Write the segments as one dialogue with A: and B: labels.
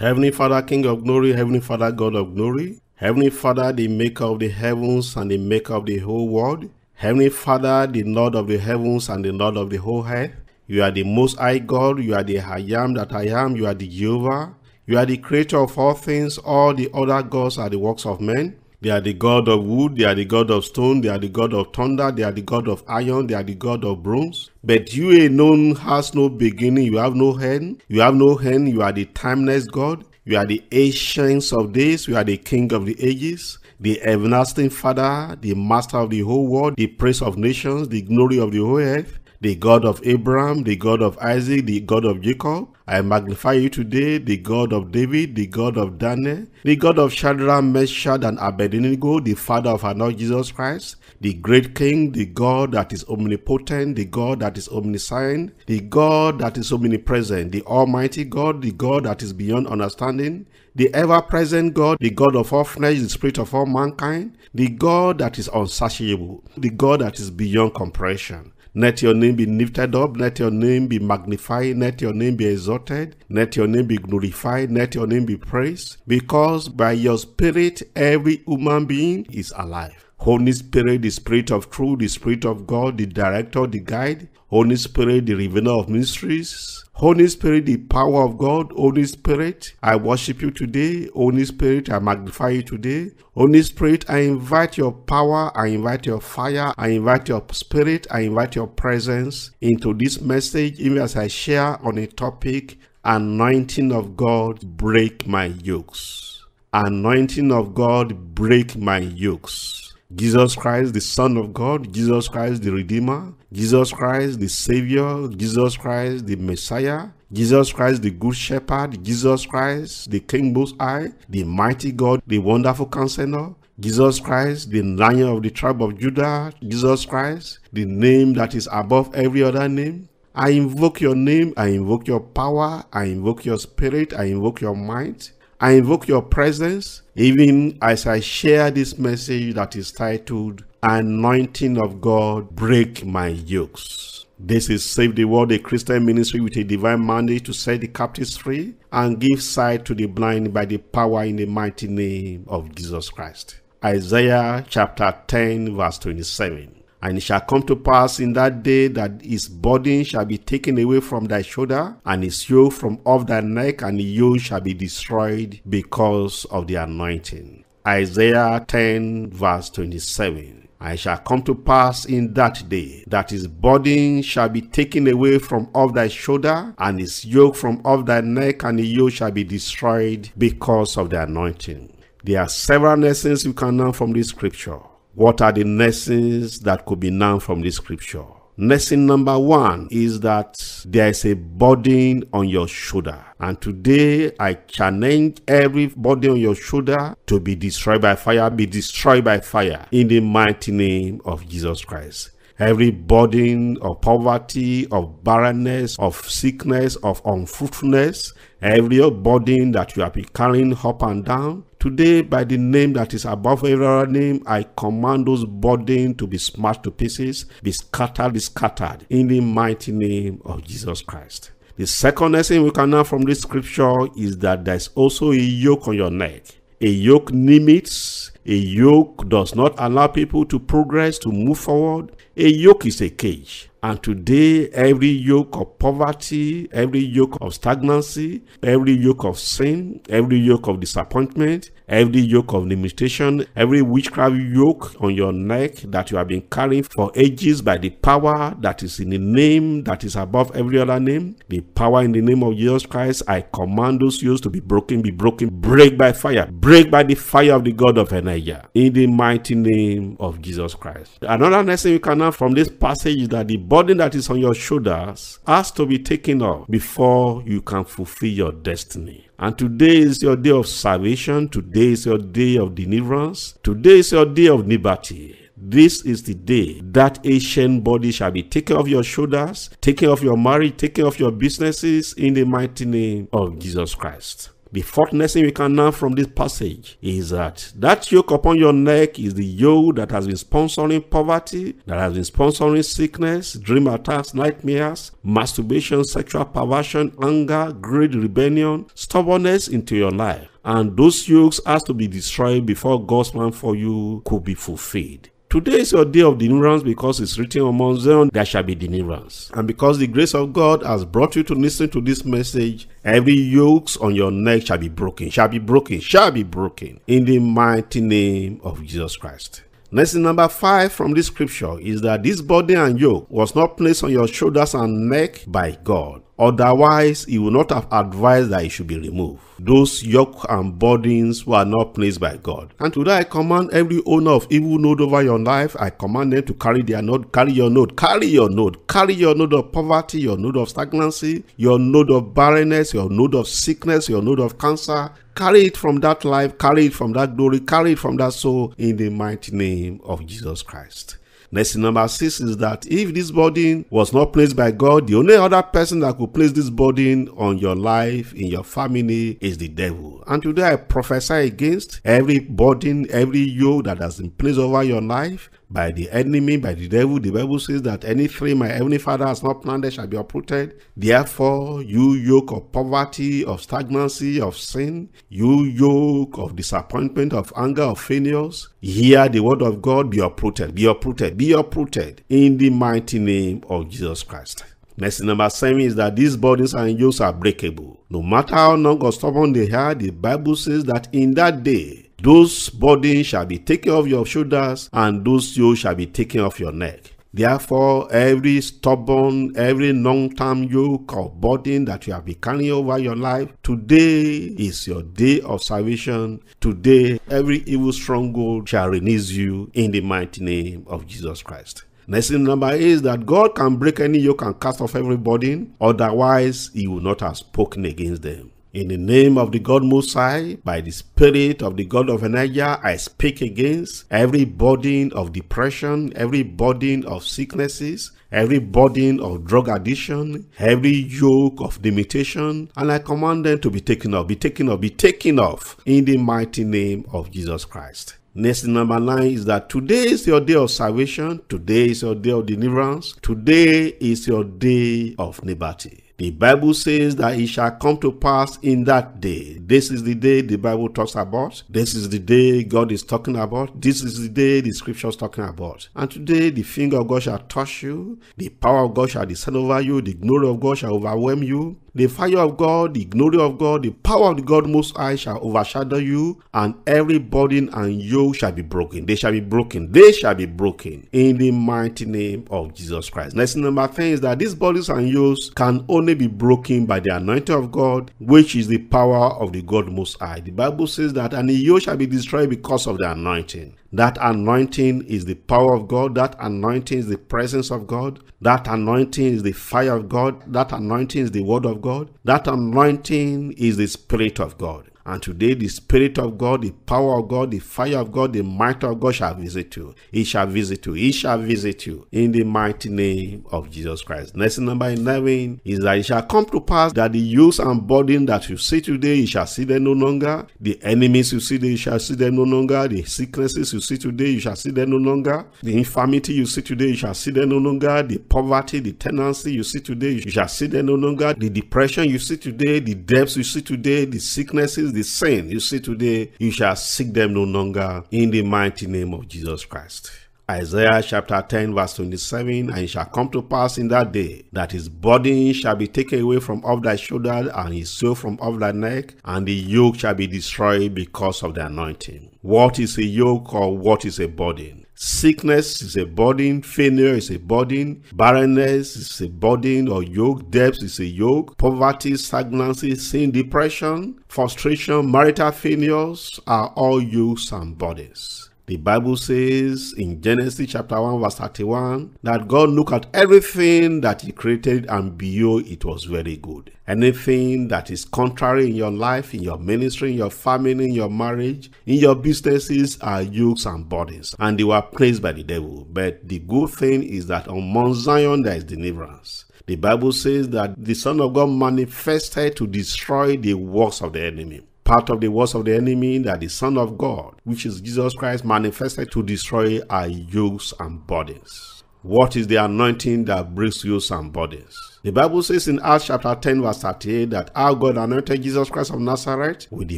A: Heavenly Father, King of glory, Heavenly Father, God of glory, Heavenly Father, the maker of the heavens and the maker of the whole world, Heavenly Father, the Lord of the heavens and the Lord of the whole earth, you are the most high God, you are the I am that I am, you are the Jehovah, you are the creator of all things, all the other gods are the works of men. They are the god of wood, they are the god of stone, they are the god of thunder, they are the god of iron, they are the god of bronze. But you alone has no beginning, you have no end, you have no end, you are the timeless God, you are the ancients of days, you are the king of the ages, the everlasting father, the master of the whole world, the prince of nations, the glory of the whole earth the God of Abraham, the God of Isaac, the God of Jacob. I magnify you today, the God of David, the God of Daniel, the God of Shadrach, Meshach, and Abednego, the Father of our Lord Jesus Christ, the great King, the God that is omnipotent, the God that is omniscient, the God that is omnipresent, the Almighty God, the God that is beyond understanding, the ever-present God, the God of all flesh, the Spirit of all mankind, the God that is unsatiable, the God that is beyond comprehension. Let your name be lifted up. Let your name be magnified. Let your name be exalted. Let your name be glorified. Let your name be praised. Because by your spirit, every human being is alive. Holy Spirit, the Spirit of truth, the Spirit of God, the director, the guide, Holy Spirit, the revealer of mysteries. Holy Spirit, the power of God. Holy Spirit, I worship you today. Holy Spirit, I magnify you today. Holy Spirit, I invite your power. I invite your fire. I invite your spirit. I invite your presence into this message, even as I share on a topic anointing of God, break my yokes. Anointing of God, break my yokes Jesus Christ, the Son of God, Jesus Christ, the Redeemer, Jesus Christ, the Savior, Jesus Christ, the Messiah, Jesus Christ, the Good Shepherd, Jesus Christ, the King Most High, the Mighty God, the Wonderful Counselor, Jesus Christ, the Lion of the tribe of Judah, Jesus Christ, the name that is above every other name. I invoke your name, I invoke your power, I invoke your spirit, I invoke your might, I invoke your presence, even as I share this message that is titled Anointing of God Break My Yokes. This is Save the World, a Christian ministry with a divine mandate to set the captives free and give sight to the blind by the power in the mighty name of Jesus Christ. Isaiah chapter 10, verse 27. And it shall come to pass in that day that his burden shall be taken away from thy shoulder, and his yoke from off thy neck, and the yoke shall be destroyed because of the anointing. Isaiah 10 verse 27. And it shall come to pass in that day that his burden shall be taken away from off thy shoulder, and his yoke from off thy neck, and the yoke shall be destroyed because of the anointing. There are several lessons you can learn from this scripture. What are the lessons that could be learned from this scripture? Lesson number one is that there is a burden on your shoulder. And today I challenge every burden on your shoulder to be destroyed by fire, be destroyed by fire in the mighty name of Jesus Christ every burden of poverty, of barrenness, of sickness, of unfruitfulness, every burden that you have been carrying up and down, Today, by the name that is above every other name, I command those burden to be smashed to pieces, be scattered, be scattered in the mighty name of Jesus Christ. The second lesson we can learn from this scripture is that there's also a yoke on your neck. A yoke limits, a yoke does not allow people to progress, to move forward. A yoke is a cage. And today, every yoke of poverty, every yoke of stagnancy, every yoke of sin, every yoke of disappointment, every yoke of limitation, every witchcraft yoke on your neck that you have been carrying for ages by the power that is in the name that is above every other name, the power in the name of Jesus Christ, I command those yokes to be broken, be broken, break by fire, break by the fire of the God of Elijah, in the mighty name of Jesus Christ. Another lesson you can learn from this passage is that the burden that is on your shoulders has to be taken off before you can fulfill your destiny. And today is your day of salvation. Today is your day of deliverance. Today is your day of liberty. This is the day that ancient body shall be taken off your shoulders, taken off your marriage, taken off your businesses in the mighty name of Jesus Christ. The fourth lesson we can learn from this passage is that that yoke upon your neck is the yoke that has been sponsoring poverty, that has been sponsoring sickness, dream attacks, nightmares, masturbation, sexual perversion, anger, greed, rebellion, stubbornness into your life. And those yokes has to be destroyed before God's plan for you could be fulfilled. Today is your day of deliverance because it's written among Zion there shall be deliverance. And because the grace of God has brought you to listen to this message, every yoke on your neck shall be broken, shall be broken, shall be broken in the mighty name of Jesus Christ. Lesson number five from this scripture is that this body and yoke was not placed on your shoulders and neck by God. Otherwise, he would not have advised that he should be removed. Those yoke and burdens were not placed by God. And today I command every owner of evil node over your life, I command them to carry their node, carry your node, carry your node, carry your node of poverty, your node of stagnancy, your node of barrenness, your node of sickness, your node of cancer. Carry it from that life, carry it from that glory, carry it from that soul in the mighty name of Jesus Christ. Lesson number six is that if this burden was not placed by God, the only other person that could place this burden on your life, in your family, is the devil. And today I prophesy against every burden, every yoke that has been placed over your life, by the enemy, by the devil. The Bible says that any tree my heavenly Father has not planted shall be uprooted. Therefore, you yoke of poverty, of stagnancy, of sin, you yoke of disappointment, of anger, of failures, hear the word of God, be uprooted, be uprooted, be uprooted in the mighty name of Jesus Christ. Lesson number seven is that these bodies and yokes are breakable. No matter how long or stubborn they are, the Bible says that in that day, those burdens shall be taken off your shoulders, and those yoke shall be taken off your neck. Therefore, every stubborn, every long term yoke or burden that you have been carrying over your life, today is your day of salvation. Today, every evil stronghold shall release you in the mighty name of Jesus Christ. Next thing number eight is that God can break any yoke and cast off every burden, otherwise, He would not have spoken against them. In the name of the God Most High, by the Spirit of the God of Elijah, I speak against every burden of depression, every burden of sicknesses, every burden of drug addiction, every yoke of limitation, and I command them to be taken off, be taken off, be taken off in the mighty name of Jesus Christ. Next number nine is that today is your day of salvation, today is your day of deliverance, today is your day of liberty. The Bible says that it shall come to pass in that day. This is the day the Bible talks about. This is the day God is talking about. This is the day the scripture is talking about. And today the finger of God shall touch you. The power of God shall descend over you. The glory of God shall overwhelm you the fire of God, the glory of God, the power of the God Most High shall overshadow you, and every burden and yoke shall be broken. They shall be broken. They shall be broken in the mighty name of Jesus Christ. Next number thing is that these bodies and yokes can only be broken by the anointing of God, which is the power of the God Most High. The Bible says that, and the yoke shall be destroyed because of the anointing. That anointing is the power of God. That anointing is the presence of God. That anointing is the fire of God. That anointing is the word of God. That anointing is the Spirit of God. And today, the Spirit of God, the power of God, the fire of God, the might of God shall visit you. He shall visit you. He shall visit you in the mighty name of Jesus Christ. Lesson number 11 is that it shall come to pass that the use and burden that you see today, you shall see them no longer. The enemies you see today, you shall see them no longer. The sicknesses you see today, you shall see them no longer. The infirmity you see today, you shall see them no longer. The poverty, the tenancy you see today, you shall see them no longer. The depression you see today, the debts you see today, the sicknesses, the same. You see today, you shall seek them no longer in the mighty name of Jesus Christ. Isaiah chapter 10 verse 27, And it shall come to pass in that day, that his burden shall be taken away from off thy shoulder, and his soul from off thy neck, and the yoke shall be destroyed because of the anointing. What is a yoke or what is a burden? Sickness is a burden, failure is a burden, barrenness is a burden or yoke, debts is a yoke, poverty, stagnancy, sin, depression, frustration, marital failures are all yokes and burdens. The Bible says in Genesis chapter 1 verse 31 that God looked at everything that he created and behold it was very good. Anything that is contrary in your life, in your ministry, in your family, in your marriage, in your businesses are yokes and burdens and they were placed by the devil. But the good thing is that on Mount Zion there is deliverance. The Bible says that the Son of God manifested to destroy the works of the enemy part of the words of the enemy that the Son of God, which is Jesus Christ, manifested to destroy our yokes and bodies. What is the anointing that breaks yokes and bodies? The Bible says in Acts chapter 10 verse 38 that our God anointed Jesus Christ of Nazareth with the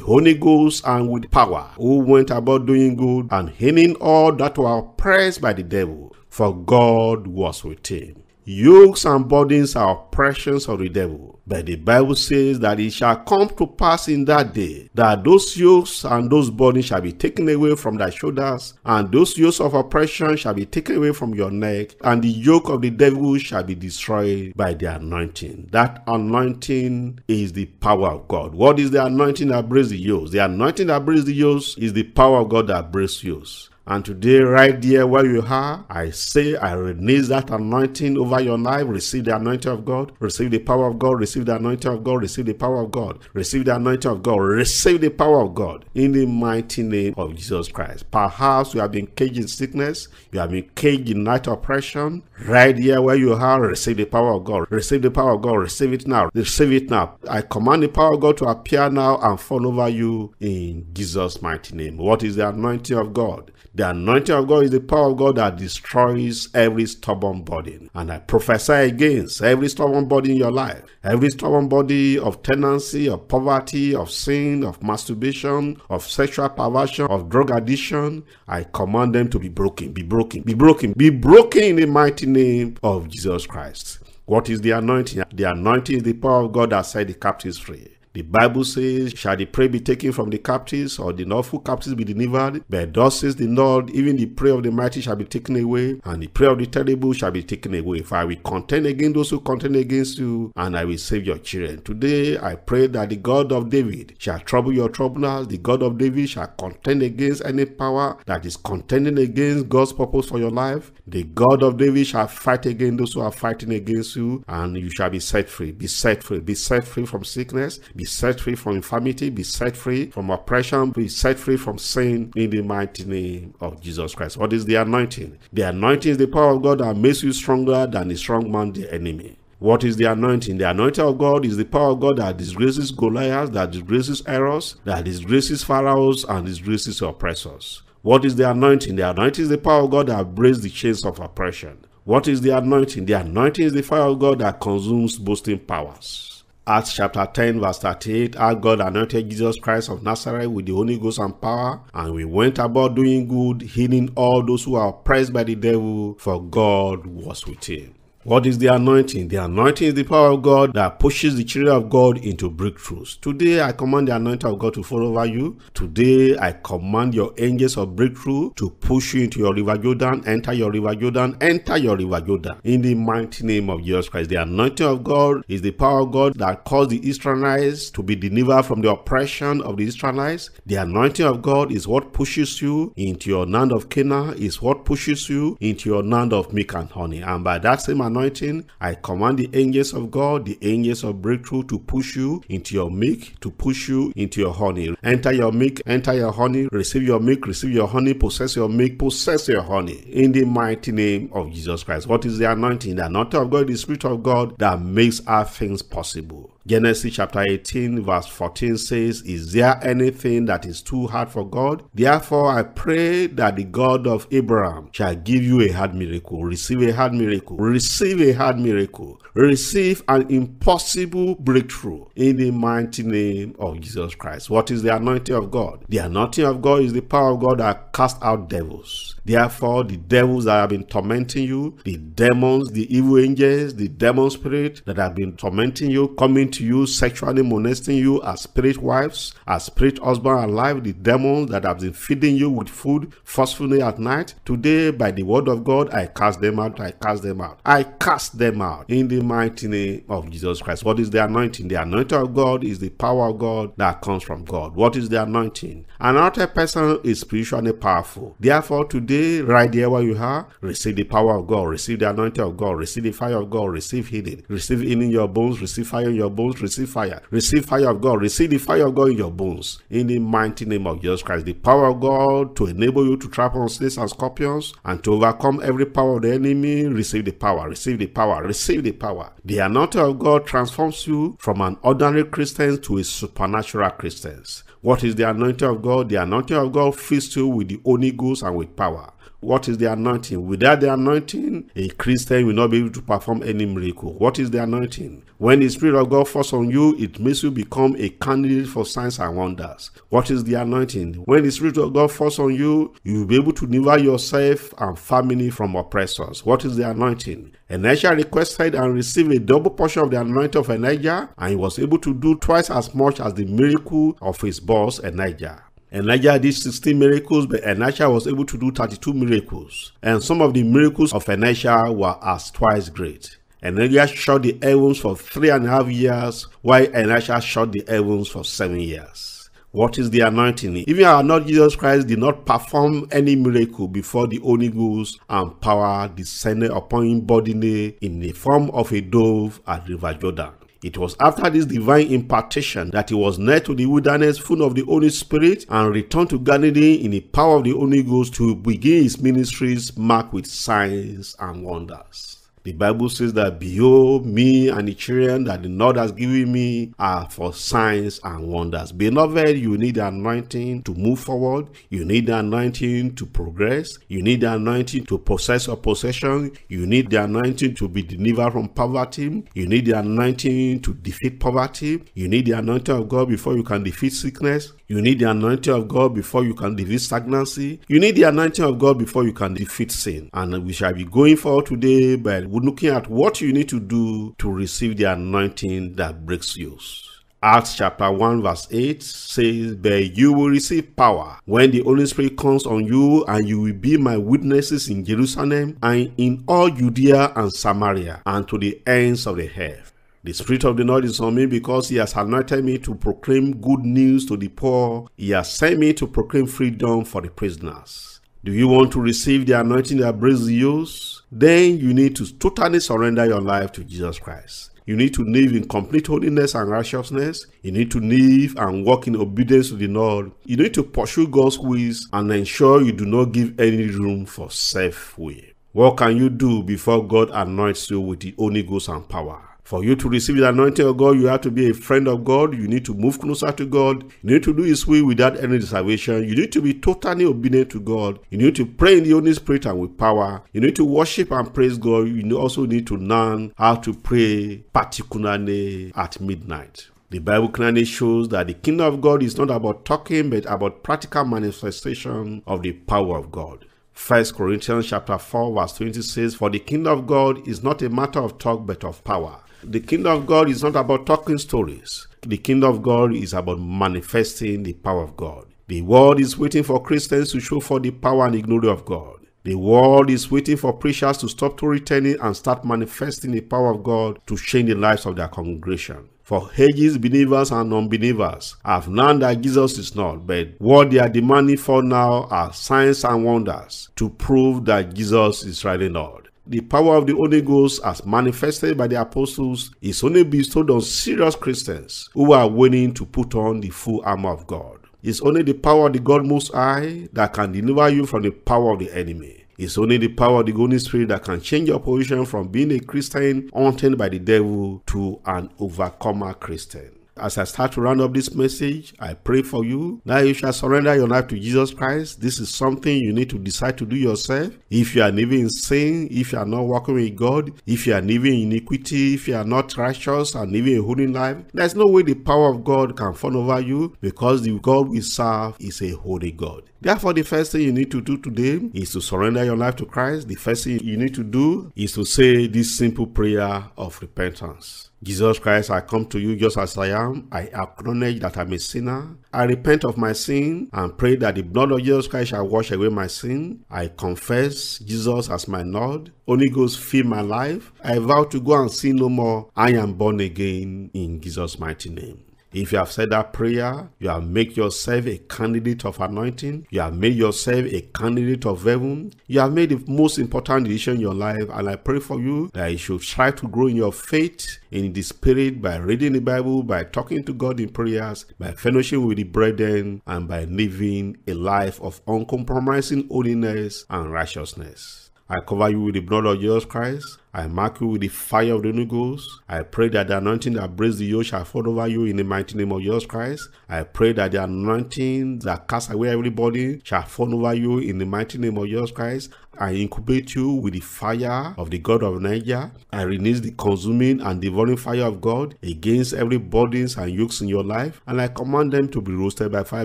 A: Holy Ghost and with power, who went about doing good and healing all that were oppressed by the devil, for God was with him. Yokes and burdens are oppressions of the devil. But the Bible says that it shall come to pass in that day that those yokes and those burdens shall be taken away from thy shoulders, and those yokes of oppression shall be taken away from your neck, and the yoke of the devil shall be destroyed by the anointing. That anointing is the power of God. What is the anointing that breaks the yokes? The anointing that breaks the yokes is the power of God that breaks yokes. And today, right there where you are, I say, I release that anointing over your life. Receive the anointing of God. Receive the power of God. Receive the anointing of God. Receive the power of God. Receive the anointing of God. Receive the power of God in the mighty name of Jesus Christ. Perhaps you have been caged in sickness. You have been caged in night oppression. Right here where you are, receive the power of God. Receive the power of God. Receive it now. Receive it now. I command the power of God to appear now and fall over you in Jesus' mighty name. What is the anointing of God? The anointing of God is the power of God that destroys every stubborn body. And I prophesy against every stubborn body in your life, every stubborn body of tenancy, of poverty, of sin, of masturbation, of sexual perversion, of drug addiction. I command them to be broken, be broken, be broken, be broken in the mighty name of Jesus Christ. What is the anointing? The anointing is the power of God that set the captives free. The Bible says, Shall the prey be taken from the captives, or the lawful captives be delivered? But thus says the Lord, even the prey of the mighty shall be taken away, and the prey of the terrible shall be taken away. For I will contend against those who contend against you, and I will save your children. Today I pray that the God of David shall trouble your troublers. The God of David shall contend against any power that is contending against God's purpose for your life. The God of David shall fight against those who are fighting against you, and you shall be set free. Be set free. Be set free from sickness. Be set free from infirmity. Be set free from oppression. Be set free from sin in the mighty name of Jesus Christ. What is the anointing? The anointing is the power of God that makes you stronger than the strong man, the enemy. What is the anointing? The anointing of God is the power of God that disgraces Goliath, that disgraces errors, that disgraces pharaohs, and disgraces oppressors. What is the anointing? The anointing is the power of God that breaks the chains of oppression. What is the anointing? The anointing is the fire of God that consumes boasting powers. Acts chapter 10 verse 38, Our God anointed Jesus Christ of Nazareth with the Holy Ghost and power, and we went about doing good, healing all those who are oppressed by the devil, for God was with him. What is the anointing? The anointing is the power of God that pushes the children of God into breakthroughs. Today, I command the anointing of God to fall over you. Today, I command your angels of breakthrough to push you into your river Jordan, enter your river Jordan, enter your river Jordan. In the mighty name of Jesus Christ, the anointing of God is the power of God that caused the Israelites to be delivered from the oppression of the Israelites. The anointing of God is what pushes you into your land of Canaan, is what pushes you into your land of milk and honey. And by that same anointing. I command the angels of God, the angels of breakthrough to push you into your milk, to push you into your honey. Enter your milk, enter your honey, receive your milk, receive your honey, possess your milk, possess your honey. In the mighty name of Jesus Christ. What is the anointing? The anointing of God, the Spirit of God that makes our things possible. Genesis chapter 18, verse 14 says, Is there anything that is too hard for God? Therefore, I pray that the God of Abraham shall give you a hard miracle. Receive a hard miracle. Receive a hard miracle. Receive an impossible breakthrough in the mighty name of Jesus Christ. What is the anointing of God? The anointing of God is the power of God that casts out devils. Therefore, the devils that have been tormenting you, the demons, the evil angels, the demon spirit that have been tormenting you, coming to you, sexually molesting you as spirit wives, as spirit husband alive, the demons that have been feeding you with food forcefully at night, today by the word of God, I cast them out, I cast them out, I cast them out in the mighty name of Jesus Christ. What is the anointing? The anointing of God is the power of God that comes from God. What is the anointing? Another person is spiritually powerful. Therefore, today, today, right there where you are, receive the power of God, receive the anointing of God, receive the fire of God, receive healing, receive healing in your bones, receive fire in your bones, receive fire, receive fire of God, receive the fire of God in your bones. In the mighty name of Jesus Christ, the power of God to enable you to trap on snakes and scorpions and to overcome every power of the enemy. Receive the power, receive the power, receive the power. The anointing of God transforms you from an ordinary Christian to a supernatural Christian. What is the anointing of God? The anointing of God fills you with the Holy Ghost and with power. What is the anointing? Without the anointing, a Christian will not be able to perform any miracle. What is the anointing? When the Spirit of God falls on you, it makes you become a candidate for signs and wonders. What is the anointing? When the Spirit of God falls on you, you will be able to deliver yourself and family from oppressors. What is the anointing? Elijah requested and received a double portion of the anointing of Elijah, and he was able to do twice as much as the miracle of his boss, Elijah. Elijah did 16 miracles, but Elisha was able to do 32 miracles. And some of the miracles of Elisha were as twice great. Elijah shut the heavens for three and a half years, while Elisha shut the heavens for seven years. What is the anointing? Even our Lord Jesus Christ did not perform any miracle before the Holy Ghost and power descended upon him bodily in the form of a dove at River Jordan. It was after this divine impartation that he was led to the wilderness full of the Holy Spirit and returned to Galilee in the power of the Holy Ghost to begin his ministries marked with signs and wonders. The Bible says that behold me and the children that the Lord has given me are for signs and wonders. Beloved, you need the anointing to move forward. You need the anointing to progress. You need the anointing to possess your possession. You need the anointing to be delivered from poverty. You need the anointing to defeat poverty. You need the anointing of God before you can defeat sickness. You need the anointing of God before you can defeat stagnancy. You need the anointing of God before you can defeat sin. And we shall be going forward today by looking at what you need to do to receive the anointing that breaks yokes. Acts chapter 1 verse 8 says, But you will receive power when the Holy Spirit comes on you, and you will be my witnesses in Jerusalem and in all Judea and Samaria and to the ends of the earth. The Spirit of the Lord is on me because He has anointed me to proclaim good news to the poor. He has sent me to proclaim freedom for the prisoners do you want to receive the anointing that brings use? Then you need to totally surrender your life to Jesus Christ. You need to live in complete holiness and righteousness. You need to live and walk in obedience to the Lord. You need to pursue God's ways and ensure you do not give any room for self will. What can you do before God anoints you with the Holy Ghost and power? For you to receive the anointing of God, you have to be a friend of God. You need to move closer to God. You need to do His will without any reservation. You need to be totally obedient to God. You need to pray in the Holy Spirit and with power. You need to worship and praise God. You also need to learn how to pray, particularly at midnight. The Bible clearly shows that the kingdom of God is not about talking but about practical manifestation of the power of God. 1 Corinthians chapter 4 verse 20 says, For the kingdom of God is not a matter of talk but of power. The kingdom of God is not about talking stories. The kingdom of God is about manifesting the power of God. The world is waiting for Christians to show for the power and the glory of God. The world is waiting for preachers to stop to returning and start manifesting the power of God to change the lives of their congregation. For ages, believers and unbelievers have known that Jesus is not, but what they are demanding for now are signs and wonders to prove that Jesus is really Lord. the power of the Holy Ghost as manifested by the apostles is only bestowed on serious Christians who are willing to put on the full armor of God. It's only the power of the God Most High that can deliver you from the power of the enemy. It's only the power of the Holy Spirit that can change your position from being a Christian haunted by the devil to an overcomer Christian. As I start to round up this message, I pray for you that you shall surrender your life to Jesus Christ. This is something you need to decide to do yourself. If you are living in sin, if you are not walking with God, if you are living in iniquity, if you are not righteous and living a holy life, there's no way the power of God can fall over you because the God we serve is a holy God. Therefore, the first thing you need to do today is to surrender your life to Christ. The first thing you need to do is to say this simple prayer of repentance. Jesus Christ, I come to you just as I am. I acknowledge that I'm a sinner. I repent of my sin and pray that the blood of Jesus Christ shall wash away my sin. I confess Jesus as my Lord. Only Ghost, fill my life. I vow to go and sin no more. I am born again in Jesus' mighty name. If you have said that prayer, you have made yourself a candidate of anointing, you have made yourself a candidate of heaven, you have made the most important decision in your life. And I pray for you that you should try to grow in your faith, in the spirit, by reading the Bible, by talking to God in prayers, by fellowship with the brethren, and by living a life of uncompromising holiness and righteousness. I cover you with the blood of Jesus Christ. I mark you with the fire of the new Ghost. I pray that the anointing that breaks the yoke shall fall over you in the mighty name of Jesus Christ. I pray that the anointing that casts away everybody shall fall over you in the mighty name of Jesus Christ. I incubate you with the fire of the God of Niger. I release the consuming and devouring fire of God against every burdens and yokes in your life, and I command them to be roasted by fire.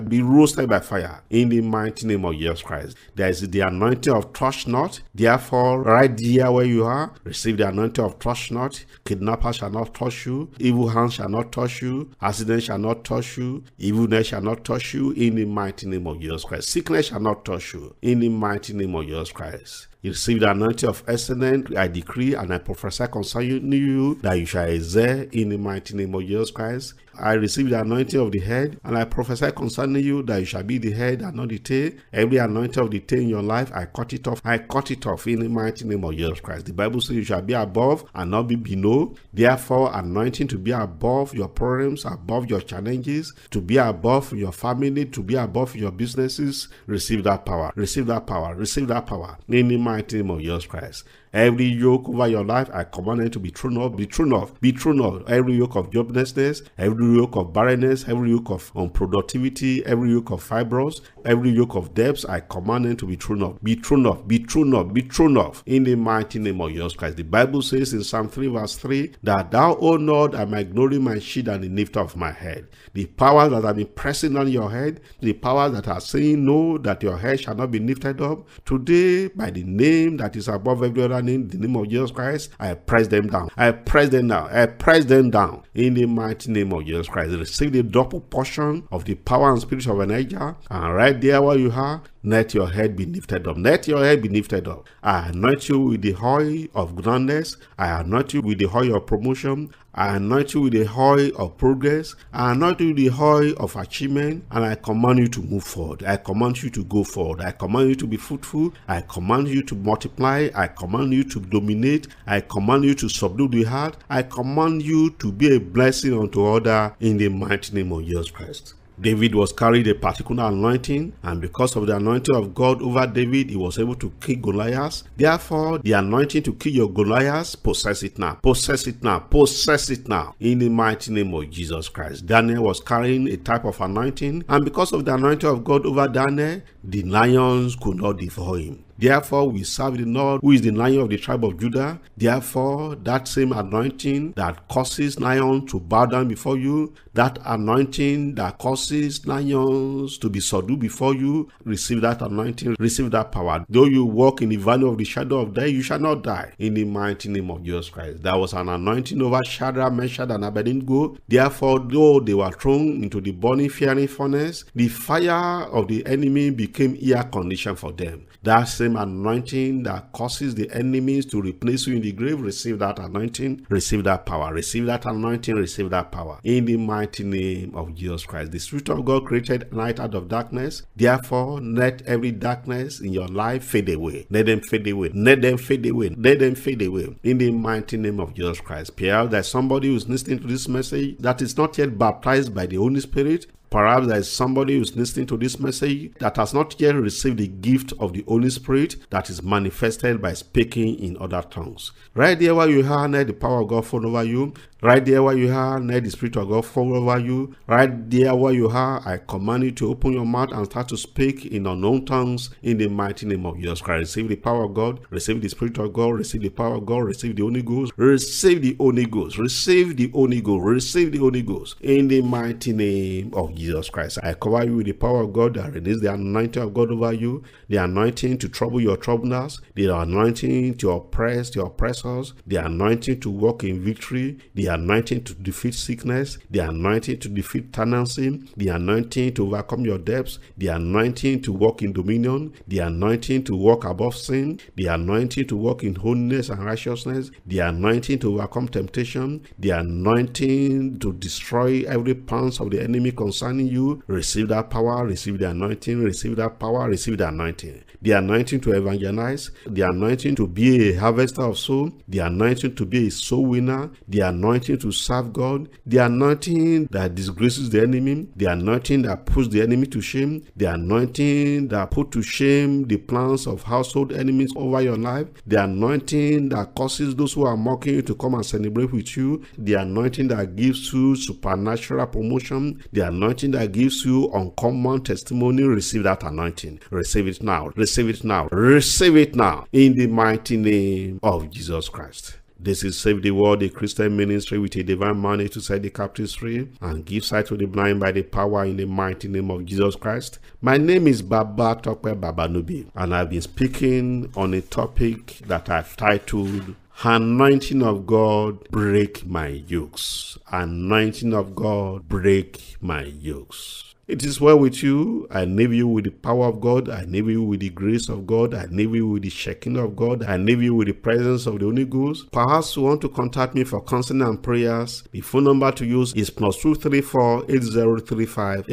A: Be roasted by fire in the mighty name of Jesus Christ. There is the anointing of trust not. Therefore, right here where you are, receive the anointing of trust not. Kidnappers shall not touch you. Evil hands shall not touch you. Accident shall not touch you. Evilness shall not touch you in the mighty name of Jesus Christ. Sickness shall not touch you in the mighty name of Jesus Christ years. You receive the anointing of excellence. I decree and I prophesy concerning you that you shall excel in the mighty name of Jesus Christ. I receive the anointing of the head, and I prophesy concerning you that you shall be the head and not the tail. Every anointing of the tail in your life, I cut it off. I cut it off in the mighty name of Jesus Christ. The Bible says you shall be above and not be below. Therefore, anointing to be above your problems, above your challenges, to be above your family, to be above your businesses. Receive that power. Receive that power. Receive that power in the mighty name of Jesus Christ. Every yoke over your life, I command it to be thrown off, be thrown off, be thrown off. Every yoke of joblessness, every yoke of barrenness, every yoke of unproductivity, every yoke of fibros, every yoke of debts, I command it to be thrown off, be thrown off, be thrown off, be thrown off. In the mighty name of Jesus Christ. The Bible says in Psalm 3 verse 3 that thou, O Lord, am my glory, my shield, and the lift of my head. The powers that have been pressing on your head, the powers that are saying no, that your head shall not be lifted up, today by the name that is above every other in the name of Jesus Christ, I press them down. I press them down. I press them down in the mighty name of Jesus Christ. Receive the double portion of the power and spirit of Elijah. And right there where you are, let your head be lifted up. Let your head be lifted up. I anoint you with the oil of grandness. I anoint you with the oil of promotion. I anoint you with the oil of progress. I anoint you with the oil of achievement. And I command you to move forward. I command you to go forward. I command you to be fruitful. I command you to multiply. I command you to dominate. I command you to subdue the heart. I command you to be a blessing unto other in the mighty name of Jesus Christ. David was carried a particular anointing, and because of the anointing of God over David, he was able to kill Goliath. Therefore, the anointing to kill your Goliath, possess it now, possess it now, possess it now, in the mighty name of Jesus Christ. Daniel was carrying a type of anointing, and because of the anointing of God over Daniel, the lions could not devour him. Therefore we serve the Lord who is the lion of the tribe of Judah. Therefore that same anointing that causes lions to bow down before you, that anointing that causes lions to be subdued before you, receive that anointing, receive that power. Though you walk in the valley of the shadow of death, you shall not die. In the mighty name of Jesus Christ. There was an anointing over Shadrach, Meshach, and Abednego. Therefore, though they were thrown into the burning fiery furnace, the fire of the enemy became air conditioned for them. That same anointing that causes the enemies to replace you in the grave, receive that anointing, receive that power, receive that anointing, receive that power. In the mighty name of Jesus Christ. The Spirit of God created light out of darkness. Therefore, let every darkness in your life fade away. Let them fade away. Let them fade away. Let them fade away. In the mighty name of Jesus Christ. Pierre, there's somebody who's listening to this message that is not yet baptized by the Holy Spirit. Perhaps there is somebody who's listening to this message that has not yet received the gift of the Holy Spirit that is manifested by speaking in other tongues. Right there where you have the power of God fall over you, Right there where you are, let the Spirit of God fall over you. Right there where you are, I command you to open your mouth and start to speak in unknown tongues in the mighty name of Jesus Christ. Receive the power of God, receive the Spirit of God, receive the power of God, receive the Holy Ghost, receive the Holy Ghost, receive the Holy Ghost, receive the Holy Ghost in the mighty name of Jesus Christ. I cover you with the power of God. that release the anointing of God over you, the anointing to trouble your troublers, the anointing to oppress the oppressors, the anointing to walk in victory, the the anointing to defeat sickness, the anointing to defeat tenancy, the anointing to overcome your debts, the anointing to walk in dominion, the anointing to walk above sin, the anointing to walk in holiness and righteousness, the anointing to overcome temptation, the anointing to destroy every plans of the enemy concerning you. Receive that power, receive the anointing, receive that power, receive the anointing. The anointing to evangelize, the anointing to be a harvester of soul, the anointing to be a soul winner, the anointing anointing to serve God, the anointing that disgraces the enemy, the anointing that puts the enemy to shame, the anointing that put to shame the plans of household enemies over your life, the anointing that causes those who are mocking you to come and celebrate with you, the anointing that gives you supernatural promotion, the anointing that gives you uncommon testimony. Receive that anointing. Receive it now. Receive it now. Receive it now. In the mighty name of Jesus Christ. This is Save the World, a Christian ministry with a divine mandate to set the captives free and give sight to the blind by the power in the mighty name of Jesus Christ. My name is Baba Tokwe Babanubi, and I've been speaking on a topic that I've titled Anointing of God, break my yokes. Anointing of God, break my yokes. It is well with you. I enable you with the power of God. I enable you with the grace of God. I enable you with the shaking of God. I enable you with the presence of the Holy Ghost. Perhaps you want to contact me for counseling and prayers. The phone number to use is plus 234 8035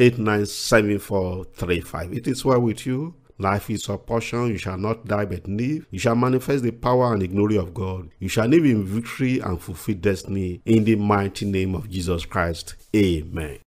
A: It is well with you. Life is a portion. You shall not die but live. You shall manifest the power and the glory of God. You shall live in victory and fulfill destiny in the mighty name of Jesus Christ. Amen.